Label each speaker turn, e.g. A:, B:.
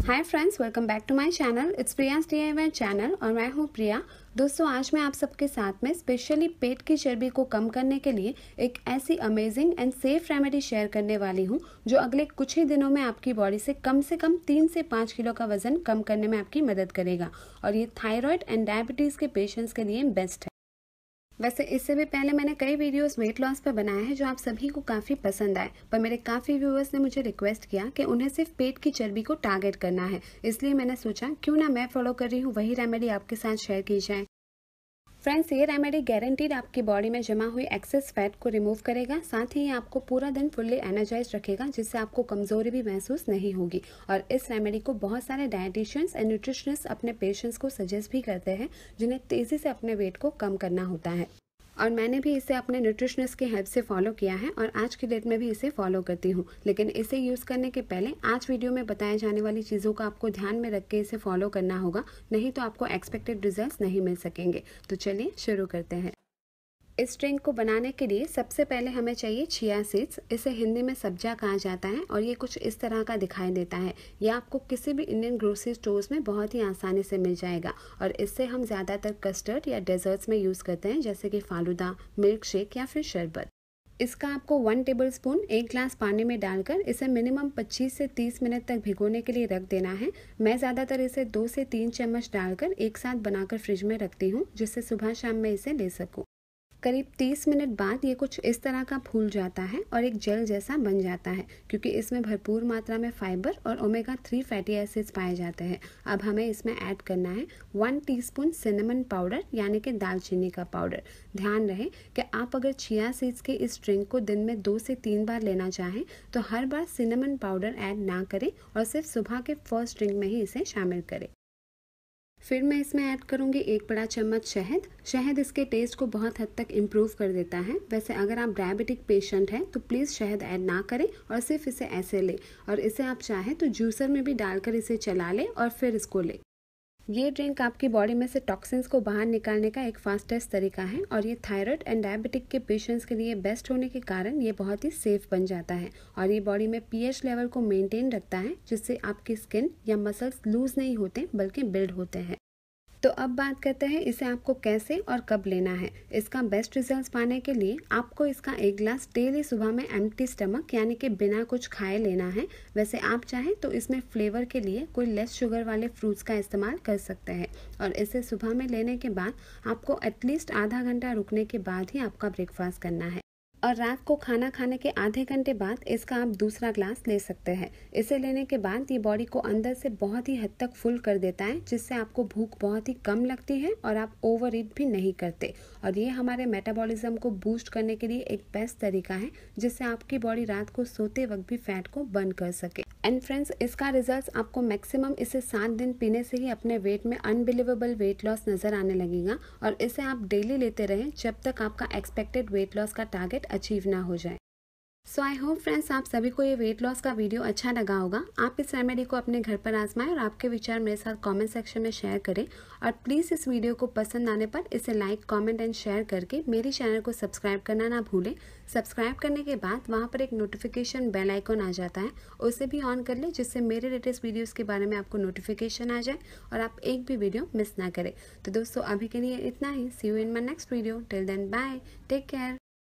A: hi friends welcome back to my channel it's Priya DIY channel और मैं हूँ प्रिया दोस्तों आज मैं आप सबके साथ में स्पेशली पेट की चर्बी को कम करने के लिए एक ऐसी amazing and safe remedy share करने वाली हूँ जो अगले कुछ ही दिनों में आपकी बॉडी से कम से कम तीन से पाँच किलो का वजन कम करने में आपकी मदद करेगा और ये थायराइड एंड डायबिटीज़ के पेशेंट्स के लिए बेस्ट है वैसे इससे भी पहले मैंने कई वीडियोस वेट लॉस पर बनाया है जो आप सभी को काफ़ी पसंद आए पर मेरे काफ़ी व्यूअर्स ने मुझे रिक्वेस्ट किया कि उन्हें सिर्फ पेट की चर्बी को टारगेट करना है इसलिए मैंने सोचा क्यों ना मैं फॉलो कर रही हूँ वही रेमेडी आपके साथ शेयर की जाए फ्रेंड्स ये रेमेडी गारंटीड आपकी बॉडी में जमा हुई एक्सेस फैट को रिमूव करेगा साथ ही ये आपको पूरा दिन फुल्ली एनर्जाइज रखेगा जिससे आपको कमजोरी भी महसूस नहीं होगी और इस रेमेडी को बहुत सारे डायटिशियंस एंड न्यूट्रिशनिस्ट अपने पेशेंट्स को सजेस्ट भी करते हैं जिन्हें तेजी से अपने वेट को कम करना होता है और मैंने भी इसे अपने न्यूट्रिशनिस्ट की हेल्प से फॉलो किया है और आज की डेट में भी इसे फॉलो करती हूँ लेकिन इसे यूज़ करने के पहले आज वीडियो में बताए जाने वाली चीज़ों का आपको ध्यान में रख के इसे फॉलो करना होगा नहीं तो आपको एक्सपेक्टेड रिजल्ट नहीं मिल सकेंगे तो चलिए शुरू करते हैं इस ड्रिंक को बनाने के लिए सबसे पहले हमें चाहिए छिया सीड्स इसे हिंदी में सब्जा कहा जाता है और ये कुछ इस तरह का दिखाई देता है ये आपको किसी भी इंडियन ग्रोसरी स्टोर्स में बहुत ही आसानी से मिल जाएगा और इससे हम ज़्यादातर कस्टर्ड या डेजर्ट्स में यूज़ करते हैं जैसे कि फालूदा मिल्क शेक या फिर शरबत इसका आपको वन टेबल स्पून एक ग्लास पानी में डालकर इसे मिनिमम 25 से 30 मिनट तक भिगोने के लिए रख देना है मैं ज़्यादातर इसे दो से तीन चम्मच डालकर एक साथ बनाकर फ्रिज में रखती हूँ जिससे सुबह शाम में इसे ले सकूँ करीब 30 मिनट बाद ये कुछ इस तरह का फूल जाता है और एक जेल जैसा बन जाता है क्योंकि इसमें भरपूर मात्रा में फाइबर और ओमेगा थ्री फैटी एसिड्स पाए जाते हैं अब हमें इसमें ऐड करना है वन टीस्पून सिनेमन पाउडर यानी कि दालचीनी का पाउडर ध्यान रहे कि आप अगर छिया सीड्स के इस ड्रिंक को दिन में दो से तीन बार लेना चाहें तो हर बार सिनेमन पाउडर ऐड ना करें और सिर्फ सुबह के फर्स्ट ड्रिंक में ही इसे शामिल करें फिर मैं इसमें ऐड करूँगी एक बड़ा चम्मच शहद शहद इसके टेस्ट को बहुत हद तक इम्प्रूव कर देता है वैसे अगर आप डायबिटिक पेशेंट हैं तो प्लीज़ शहद ऐड ना करें और सिर्फ इसे ऐसे लें और इसे आप चाहें तो जूसर में भी डालकर इसे चला लें और फिर इसको लें ये ड्रिंक आपकी बॉडी में से टॉक्सिन्स को बाहर निकालने का एक फास्टेस्ट तरीका है और ये थायराइड एंड डायबिटिक के पेशेंट्स के लिए बेस्ट होने के कारण ये बहुत ही सेफ बन जाता है और ये बॉडी में पीएच लेवल को मेंटेन रखता है जिससे आपकी स्किन या मसल्स लूज नहीं होते बल्कि बिल्ड होते हैं तो अब बात करते हैं इसे आपको कैसे और कब लेना है इसका बेस्ट रिजल्ट पाने के लिए आपको इसका एक ग्लास डेली सुबह में एम स्टमक यानी कि बिना कुछ खाए लेना है वैसे आप चाहें तो इसमें फ्लेवर के लिए कोई लेस शुगर वाले फ्रूट्स का इस्तेमाल कर सकते हैं और इसे सुबह में लेने के बाद आपको एटलीस्ट आधा घंटा रुकने के बाद ही आपका ब्रेकफास्ट करना है और रात को खाना खाने के आधे घंटे बाद इसका आप दूसरा ग्लास ले सकते हैं इसे लेने के बाद ये बॉडी को अंदर से बहुत ही हद तक फुल कर देता है जिससे आपको भूख बहुत ही कम लगती है और आप ओवर ईट भी नहीं करते और ये हमारे मेटाबॉलिज्म को बूस्ट करने के लिए एक बेस्ट तरीका है जिससे आपकी बॉडी रात को सोते वक्त भी फैट को बर्न कर सके एंड फ्रेंड्स इसका रिजल्ट आपको मैक्सिमम इसे सात दिन पीने से ही अपने वेट में अनबिलीवेबल वेट लॉस नज़र आने लगेगा और इसे आप डेली लेते रहें जब तक आपका एक्सपेक्टेड वेट लॉस का टारगेट अचीव ना हो जाए सो आई होप फ्रेंड्स आप सभी को ये वेट लॉस का वीडियो अच्छा लगा होगा आप इस रेमेडी को अपने घर पर आजमाएं और आपके विचार मेरे साथ कमेंट सेक्शन में शेयर करें और प्लीज़ इस वीडियो को पसंद आने पर इसे लाइक कमेंट एंड शेयर करके मेरे चैनल को सब्सक्राइब करना ना भूलें सब्सक्राइब करने के बाद वहाँ पर एक नोटिफिकेशन बेल आइकॉन आ जाता है उसे भी ऑन कर लें जिससे मेरे लेटेस्ट वीडियोज़ के बारे में आपको नोटिफिकेशन आ जाए और आप एक भी वीडियो मिस ना करें तो दोस्तों अभी के लिए इतना ही see you in my next video till then bye take care